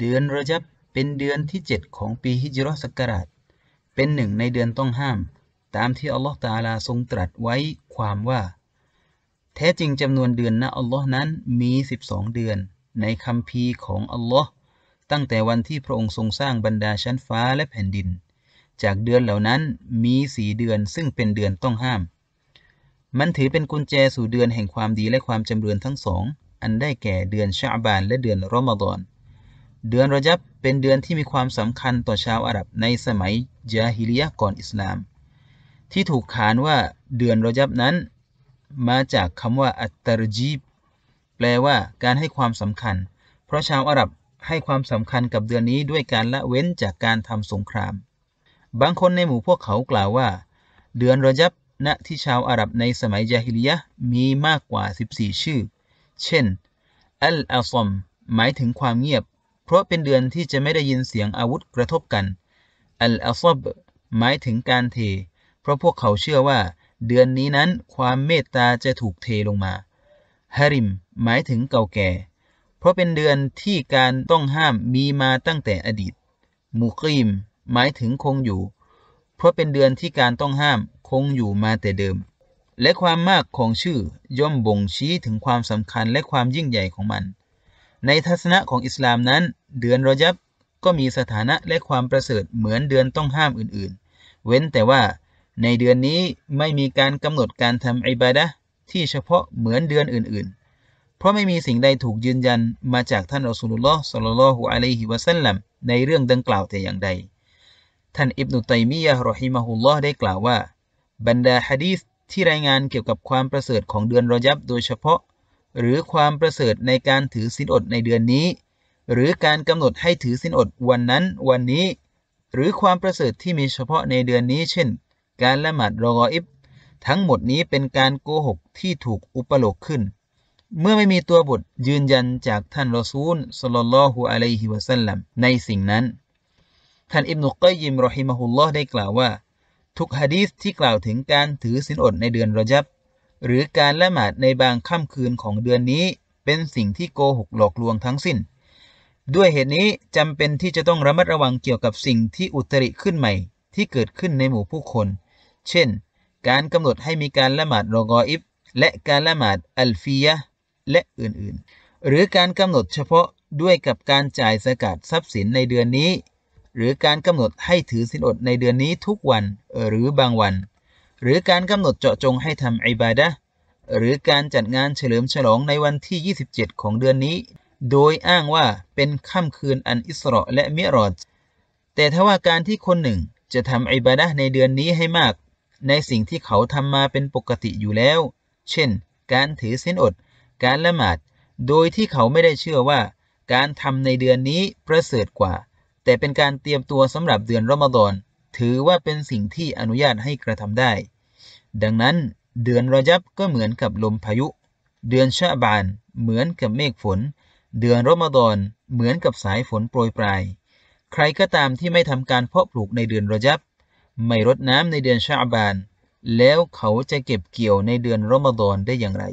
เดือนรอจับเป็นเดือนที่ 7 ของปีฮิจรัสกราชเป็นหนึ่งในเดือนต้องห้าม ตามที่อัลลอฮฺตาลาทรงตรัสไว้ความว่า แท้จริงจำนวนเดือนนะอัลลอฮ์นั้นมี 12 เดือนในคำพีของอัลลอฮ์ตั้งแต่วันที่พระองค์ทรงสร้างบรรดาชั้นฟ้าและแผ่นดิน จากเดือนเหล่านั้นมีสีเดือนซึ่งเป็นเดือนต้องห้าม มันถือเป็นกุญแจสู่เดือนแห่งความดีและความจำเริญทั้งสอง อันได้แก่เดือนชาบานและเดือนรอมฎอนเดือนรอยับเป็นเดือนที่มีความสำคัญต่อชาวอาหรับในสมัยยาฮิลียะก่อนอิสลาม ที่ถูกขานว่า เดือนรอยับนั้นมาจากคำว่าอัตตรจีบแปลว่า การให้ความสำคัญ เพราะชาวอาหรับให้ความสำคัญกับเดือนนี้ด้วยการละเว้นจากการทำสงคราม บางคนในหมู่พวกเขากล่าวว่า เดือนรอยับณที่ชาวอาหรับในสมัยยาฮิลียะมีมากกว่า 14 ชื่อ เช่น อัลอาซอมหมายถึงความเงียบเพราะเป็นเดือนที่จะไม่ได้ยินเสียงอาวุธกระทบกัน อัลอาซบหมายถึงการเท เพราะพวกเขาเชื่อว่า เดือนนี้นั้นความเมตตาจะถูกเทลงมาฮาริม หมายถึงเก่าแก่ เพราะเป็นเดือนที่การต้องห้ามมีมาตั้งแต่อดีต มุรีมหมายถึงคงอยู่ เพราะเป็นเดือนที่การต้องห้ามคงอยู่มาแต่เดิม และความมากของชื่อย่อมบ่งชี้ถึงความสำคัญและความยิ่งใหญ่ของมันในทัศนะของอิสลามนั้นเดือนรอยับก็มีสถานะและความประเสริฐเหมือนเดือนต้องห้ามอื่นๆ เว้นแต่ว่าในเดือนนี้ไม่มีการกำหนดการทำอิบาดะที่เฉพาะเหมือนเดือนอื่นๆ เพราะไม่มีสิ่งใดถูกยืนยันมาจากท่านอัสลุลลอฮ์สัลลัลลอฮุอะลัยฮิวะสัลลัมในเรื่องดังกล่าวแต่อย่างใด ท่านอิบนุตัยมียะ์รอฮิมะฮุลลอฮ์ได้กล่าวว่า บรรดาฮะดีษที่รายงานเกี่ยวกับความประเสริฐของเดือนรอยับโดยเฉพาะหรือความประเสริฐในการถือศีลอดในเดือนนี้ หรือการกำหนดให้ถือศีลอดวันนั้นวันนี้ หรือความประเสริฐที่มีเฉพาะในเดือนนี้เช่น การละหมาดรอกอิบทั้งหมดนี้เป็นการโกหกที่ถูกอุปโลกขึ้น เมื่อไม่มีตัวบทยืนยันจากท่านรอซูลสลลลอฮุอะลัยฮิวะสัลลัมในสิ่งนั้นท่านอิบนุกัยยิมรอฮิมะฮุลลอฮ์ได้กล่าวว่า ทุกฮะดีษที่กล่าวถึงการถือศีลอดในเดือนรอจับหรือการละหมาดในบางค่ำคืนของเดือนนี้เป็นสิ่งที่โกหกหลอกลวงทั้งสิ้น ด้วยเหตุนี้จำเป็นที่จะต้องระมัดระวังเกี่ยวกับสิ่งที่อุตริขึ้นใหม่ ที่เกิดขึ้นในหมู่ผู้คน เช่น การกำหนดให้มีการละหมาดรอกออิฟและการละหมาดอัลฟียะและอื่นๆ หรือการกำหนดเฉพาะด้วยกับการจ่ายสกาดทรัพย์สินในเดือนนี้ หรือการกำหนดให้ถือสินอดในเดือนนี้ทุกวันหรือบางวันหรือการกำหนดเจาะจงให้ทำอิบาดะหรือการจัดงานเฉลิมฉลองในวันที่ 27 ของเดือนนี้ โดยอ้างว่าเป็นค่ำคืนอันอิสระและมิรอดแต่ถ้าว่าการที่คนหนึ่งจะทำอิบาดะในเดือนนี้ให้มาก ในสิ่งที่เขาทำมาเป็นปกติอยู่แล้ว เช่น การถือศีลอด การละหมาด โดยที่เขาไม่ได้เชื่อว่า การทำในเดือนนี้ประเสริฐกว่า แต่เป็นการเตรียมตัวสำหรับเดือนรอมฎอนถือว่าเป็นสิ่งที่อนุญาตให้กระทำได้ดังนั้นเดือนรอยับก็เหมือนกับลมพายุ เดือนชะบาน เหมือนกับเมฆฝน เดือนรอมฎอนเหมือนกับสายฝนโปรยปลาย ใครก็ตามที่ไม่ทำการเพาะปลูกในเดือนรอยับ ไม่รดน้ำในเดือนชะบาน แล้วเขาจะเก็บเกี่ยวในเดือนรอมฎอนได้อย่างไร